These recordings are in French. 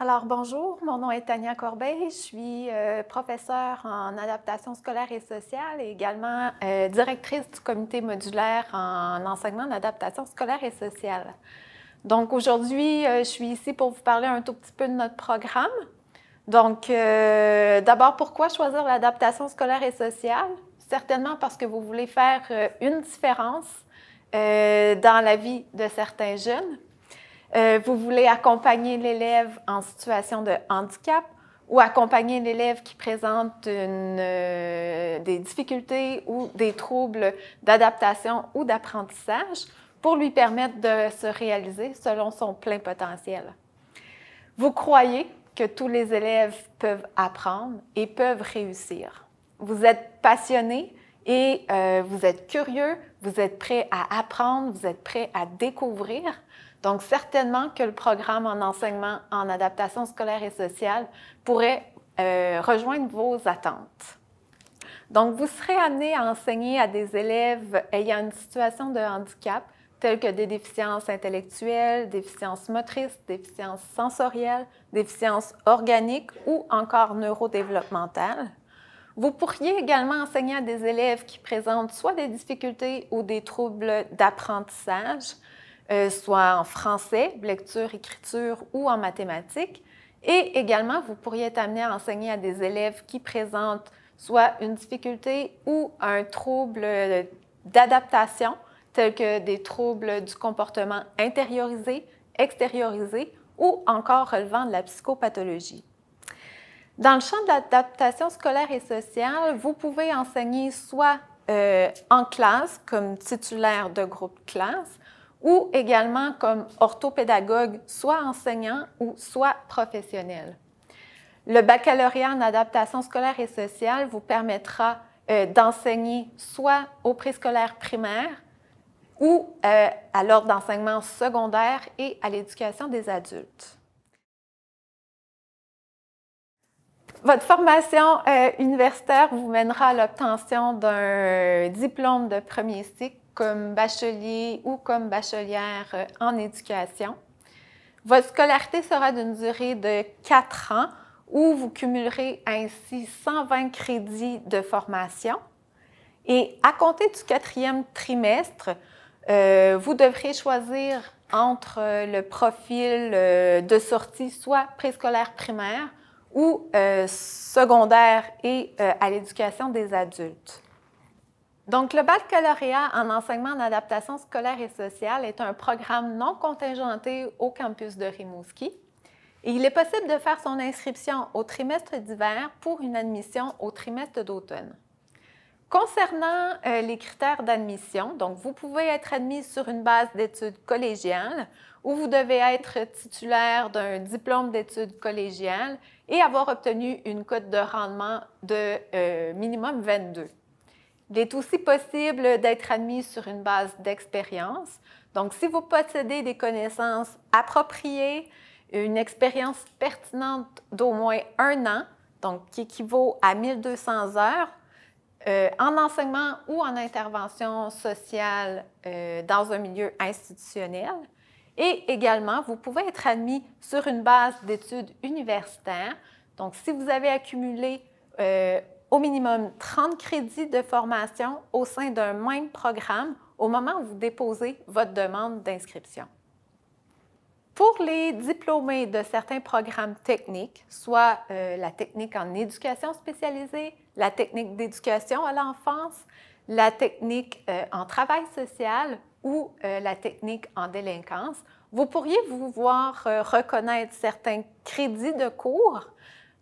Alors bonjour, mon nom est Tania Corbeil, je suis euh, professeure en adaptation scolaire et sociale et également euh, directrice du comité modulaire en enseignement d'adaptation scolaire et sociale. Donc aujourd'hui, euh, je suis ici pour vous parler un tout petit peu de notre programme. Donc d'abord, pourquoi choisir l'adaptation scolaire et sociale? Certainement parce que vous voulez faire une différence dans la vie de certains jeunes euh, vous voulez accompagner l'élève en situation de handicap ou accompagner l'élève qui présente euh, des difficultés ou des troubles d'adaptation ou d'apprentissage pour lui permettre de se réaliser selon son plein potentiel. Vous croyez que tous les élèves peuvent apprendre et peuvent réussir. Vous êtes passionné et euh, vous êtes curieux, vous êtes prêt à apprendre, vous êtes prêt à découvrir. Donc, certainement que le programme en enseignement en adaptation scolaire et sociale pourrait euh, rejoindre vos attentes. Donc, vous serez amené à enseigner à des élèves ayant une situation de handicap, telles que des déficiences intellectuelles, déficiences motrices, déficiences sensorielles, déficiences organiques ou encore neurodéveloppementales. Vous pourriez également enseigner à des élèves qui présentent soit des difficultés ou des troubles d'apprentissage, euh, soit en français, lecture, écriture ou en mathématiques. Et également, vous pourriez être amené à enseigner à des élèves qui présentent soit une difficulté ou un trouble euh, d'adaptation, tel que des troubles du comportement intériorisé, extériorisé ou encore relevant de la psychopathologie. Dans le champ d'adaptation scolaire et sociale, vous pouvez enseigner soit euh, en classe comme titulaire de groupe classe ou également comme orthopédagogue, soit enseignant ou soit professionnel. Le baccalauréat en adaptation scolaire et sociale vous permettra euh, d'enseigner soit au préscolaire primaire ou euh, à l'ordre d'enseignement secondaire et à l'éducation des adultes. Votre formation euh, universitaire vous mènera à l'obtention d'un diplôme de premier cycle comme bachelier ou comme bachelière euh, en éducation. Votre scolarité sera d'une durée de 4 ans où vous cumulerez ainsi 120 crédits de formation. Et à compter du quatrième trimestre, euh, vous devrez choisir entre euh, le profil de sortie, soit préscolaire primaire ou secondaire et à l'éducation des adultes. Donc, le baccalauréat en enseignement en adaptation scolaire et sociale est un programme non contingenté au campus de Rimouski. il est possible de faire son inscription au trimestre d'hiver pour une admission au trimestre d'automne. Concernant euh, les critères d'admission, donc vous pouvez être admis sur une base d'études collégiales ou vous devez être titulaire d'un diplôme d'études collégiales et avoir obtenu une cote de rendement de euh, minimum 22. Il est aussi possible d'être admis sur une base d'expérience. Donc, si vous possédez des connaissances appropriées, une expérience pertinente d'au moins un an, donc qui équivaut à 1200 heures, euh, en enseignement ou en intervention sociale euh, dans un milieu institutionnel. Et également, vous pouvez être admis sur une base d'études universitaires. Donc, si vous avez accumulé euh, au minimum 30 crédits de formation au sein d'un même programme au moment où vous déposez votre demande d'inscription. Pour les diplômés de certains programmes techniques, soit euh, la technique en éducation spécialisée, la technique d'éducation à l'enfance, la technique euh, en travail social ou euh, la technique en délinquance, vous pourriez vous voir reconnaître certains crédits de cours.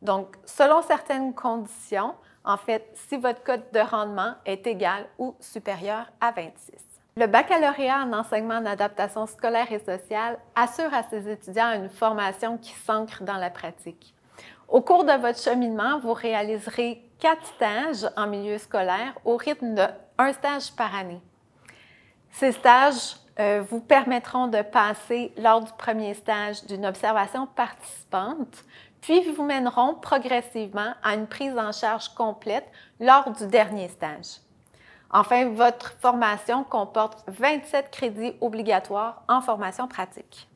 Donc, selon certaines conditions, en fait, si votre code de rendement est égal ou supérieur à 26. Le baccalauréat en enseignement en adaptation scolaire et sociale assure à ses étudiants une formation qui s'ancre dans la pratique. Au cours de votre cheminement, vous réaliserez quatre stages en milieu scolaire au rythme d'un stage par année. Ces stages euh, vous permettront de passer lors du premier stage d'une observation participante, puis vous mèneront progressivement à une prise en charge complète lors du dernier stage. Enfin, votre formation comporte 27 crédits obligatoires en formation pratique.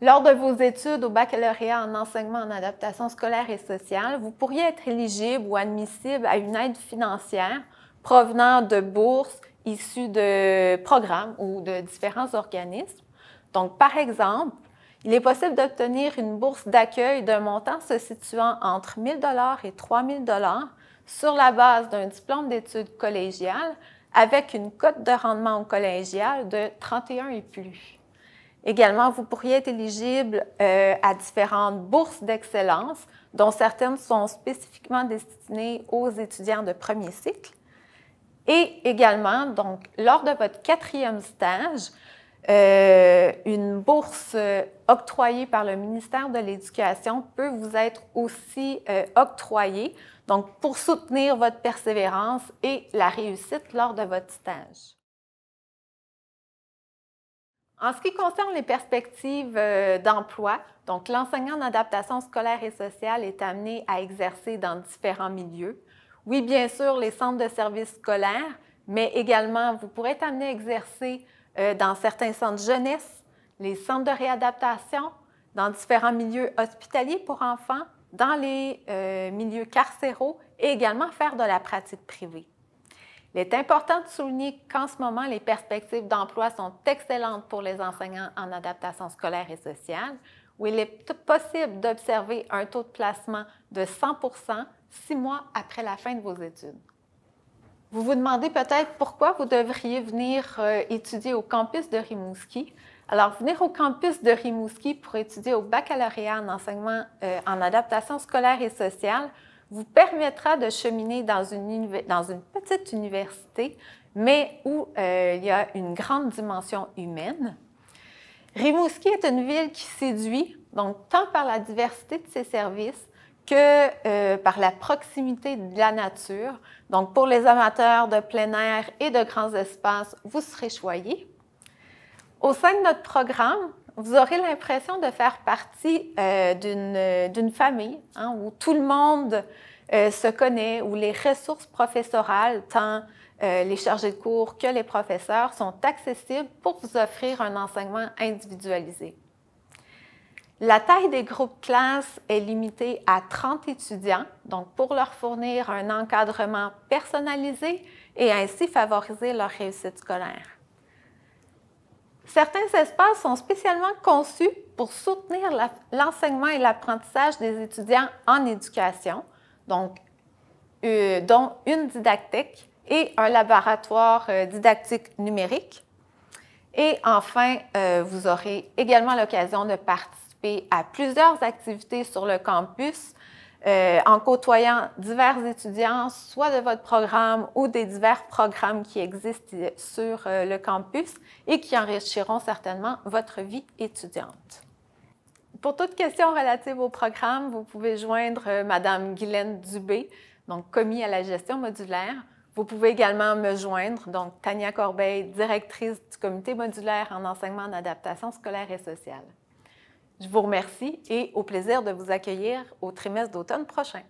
Lors de vos études au baccalauréat en enseignement en adaptation scolaire et sociale, vous pourriez être éligible ou admissible à une aide financière provenant de bourses issues de programmes ou de différents organismes. Donc, par exemple, il est possible d'obtenir une bourse d'accueil d'un montant se situant entre 1 000 et 3 000 sur la base d'un diplôme d'études collégiales avec une cote de rendement au collégial de 31 et plus. Également, vous pourriez être éligible euh, à différentes bourses d'excellence, dont certaines sont spécifiquement destinées aux étudiants de premier cycle. Et également, donc, lors de votre quatrième stage, euh, une bourse euh, octroyée par le ministère de l'Éducation peut vous être aussi euh, octroyée, donc pour soutenir votre persévérance et la réussite lors de votre stage. En ce qui concerne les perspectives d'emploi, donc l'enseignant d'adaptation scolaire et sociale est amené à exercer dans différents milieux. Oui, bien sûr, les centres de services scolaires, mais également, vous pourrez être amené à exercer euh, dans certains centres jeunesse, les centres de réadaptation, dans différents milieux hospitaliers pour enfants, dans les euh, milieux carcéraux et également faire de la pratique privée. Il est important de souligner qu'en ce moment, les perspectives d'emploi sont excellentes pour les enseignants en adaptation scolaire et sociale, où il est possible d'observer un taux de placement de 100 six mois après la fin de vos études. Vous vous demandez peut-être pourquoi vous devriez venir euh, étudier au campus de Rimouski. Alors, venir au campus de Rimouski pour étudier au baccalauréat en enseignement euh, en adaptation scolaire et sociale vous permettra de cheminer dans une, petite université, mais où euh, il y a une grande dimension humaine. Rimouski est une ville qui séduit, donc tant par la diversité de ses services, que euh, par la proximité de la nature. Donc, pour les amateurs de plein air et de grands espaces, vous serez choyés. Au sein de notre programme, vous aurez l'impression de faire partie euh, d'une famille hein, où tout le monde euh, se connaît, où les ressources professorales, tant les chargés de cours que les professeurs, sont accessibles pour vous offrir un enseignement individualisé. La taille des groupes classes est limitée à 30 étudiants, donc pour leur fournir un encadrement personnalisé et ainsi favoriser leur réussite scolaire. Certains espaces sont spécialement conçus pour soutenir l'enseignement et l'apprentissage des étudiants en éducation, donc, euh, dont une didactique et un laboratoire euh, didactique numérique. Et enfin, euh, vous aurez également l'occasion de participer à plusieurs activités sur le campus euh, en côtoyant divers étudiants, soit de votre programme ou des divers programmes qui existent sur euh, le campus et qui enrichiront certainement votre vie étudiante. Pour toute question relative au programme, vous pouvez joindre Mme euh, Madame Guylaine Dubé, donc commis à la gestion modulaire. Vous pouvez également me joindre, donc Tania Corbeil, directrice du comité modulaire en enseignement en adaptation scolaire et sociale. Je vous remercie et au plaisir de vous accueillir au trimestre d'automne prochain.